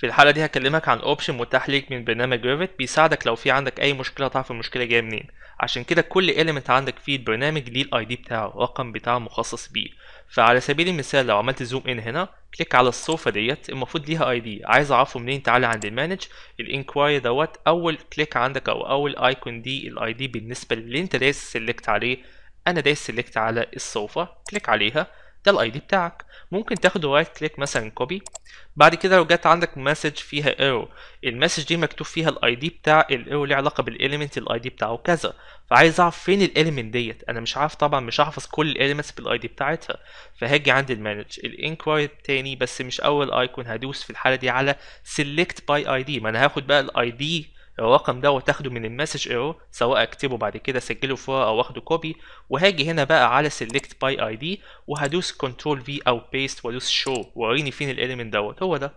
في الحالة دي هكلمك عن اوبشن متاح ليك من برنامج ريفت بيساعدك لو في عندك أي مشكلة تعرف المشكلة جاية منين عشان كده كل element عندك في البرنامج ليه الاي دي بتاعه الرقم بتاعه مخصص بيه فعلى سبيل المثال لو عملت زوم ان هنا كليك على الصوفة ديت المفروض ليها اي دي عايز اعرفه منين تعالى عند المانج الانكواري دوت اول كليك عندك او اول ايكون دي الاي دي بالنسبة للي انت دايس سيلكت عليه انا دايس سيلكت على الصوفة كليك عليها ده الاي دي بتاعك ممكن تاخده رايت كليك مثلا كوبي بعد كده لو جت عندك مسج فيها ايرو المسج دي مكتوب فيها الاي دي بتاع الايرو ليه علاقه بالاليمنت الاي دي بتاعه كذا فعايز اعرف فين الاليمنت ديت انا مش عارف طبعا مش هحفظ كل الاليمنتس بالاي دي بتاعتها فهاجي عند المانج الانكوايري الثاني بس مش اول ايكون هدوس في الحاله دي على سيلكت باي اي دي ما انا هاخد بقى الاي دي الرقم ده وتاخده من المسج ايرور سواء اكتبه بعد كده سجله في او واخده كوبي وهاجي هنا بقى على select by id وهدوس كنترول في او بيست وادوس show وريني فين الاليمنت دوت هو ده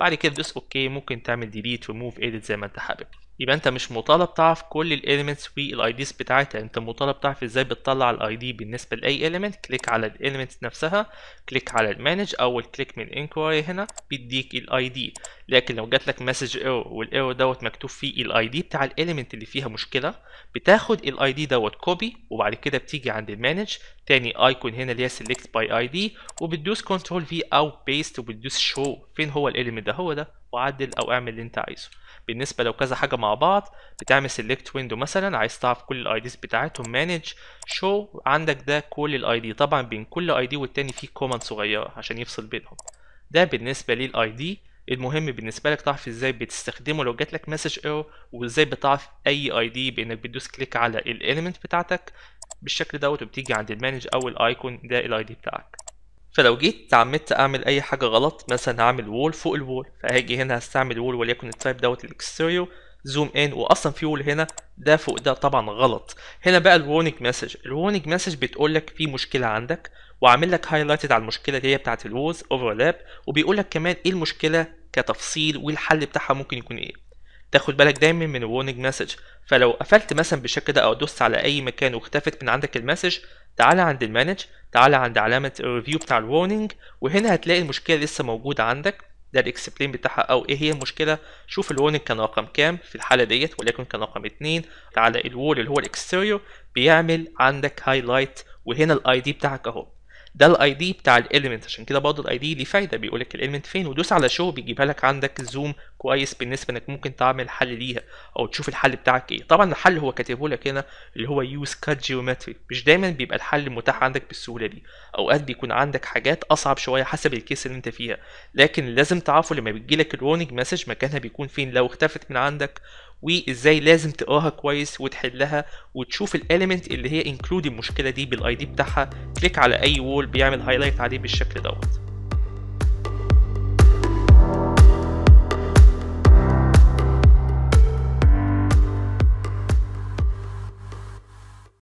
بعد كده دوس اوكي ممكن تعمل ديليت ريموف اديت زي ما انت حابب يبقى انت مش مطالب تعرف كل الاليمنتس والاي ديز بتاعتها يعني انت مطالب تعرف ازاي بتطلع الاي دي بالنسبه لاي اليمنت كليك على الاليمنت نفسها كليك على المانج اول كليك من انكوايري هنا بيديك الاي دي لكن لو جات لك مسج ايرور والايرور دوت مكتوب فيه الاي دي بتاع الاليمنت اللي فيها مشكله بتاخد الاي دي دوت كوبي وبعد كده بتيجي عند المانج تاني ايكون هنا اللي هي سيلكت باي اي دي وبتدوس كنترول في او بيست وبتدوس شو فين هو الاليمنت ده هو ده وعدل او اعمل اللي انت عايزه بالنسبه لو كذا حاجه مع بعض بتعمل سيلكت ويندو مثلا عايز تعرف كل الاي ديز بتاعتهم مانج شو عندك ده كل الاي دي طبعا بين كل اي دي والتاني في كومنت صغيره عشان يفصل بينهم ده بالنسبه للاي دي المهم بالنسبه لك تعرف ازاي بتستخدمه لو جات لك مسج ايرور وازاي بتعرف اي اي دي بانك بتدوس كليك على الاليمنت بتاعتك بالشكل دوت وبتيجي عند المانج او الايكون ده الاي دي بتاعك فلو جيت تعمدت اعمل اي حاجه غلط مثلا هعمل وول فوق الوول فهاجي هنا هستعمل وول وليكن التايب دوت الاكستيريو زوم ان واصلا في وول هنا ده فوق ده طبعا غلط هنا بقى الورنينج مسج الورنينج مسج بتقول لك في مشكله عندك وعامل لك هايلايتد على المشكله اللي هي بتاعه الوولز اوفرلاب وبيقول لك كمان ايه المشكله كتفصيل والحل بتاعها ممكن يكون ايه تاخد بالك دايما من warning مسج فلو قفلت مثلا بالشكل ده او دوست على اي مكان واختفت من عندك المسج تعالى عند المانج تعالى عند علامه الريفيو بتاع الوارنينج وهنا هتلاقي المشكله لسه موجوده عندك ده الاكسبلين بتاعها او ايه هي المشكله شوف الوارنينج كان رقم كام في الحاله ديت ولكن كان رقم 2 تعالى الوول اللي هو الاكستيريو بيعمل عندك هايلايت وهنا الاي دي بتاعك اهو ده الاي دي بتاع الاليمنت عشان كده برضه الاي دي ليه فايده بيقول لك الاليمنت فين ودوس على شو بيجيبها لك عندك زوم كويس بالنسبه انك ممكن تعمل حل ليها او تشوف الحل بتاعك ايه طبعا الحل هو كاتبه لك هنا اللي هو يوز كات جيومتري مش دايما بيبقى الحل متاح عندك بالسهوله دي اوقات بيكون عندك حاجات اصعب شويه حسب الكيس اللي انت فيها لكن لازم تعرفه لما بتجيلك الورنينج مسج مكانها بيكون فين لو اختفت من عندك وازاي لازم تقراها كويس وتحلها وتشوف الاليمنت اللي هي انكلود المشكله دي بالاي دي بتاعها كليك على اي وول بيعمل هايلايت عليه بالشكل دوت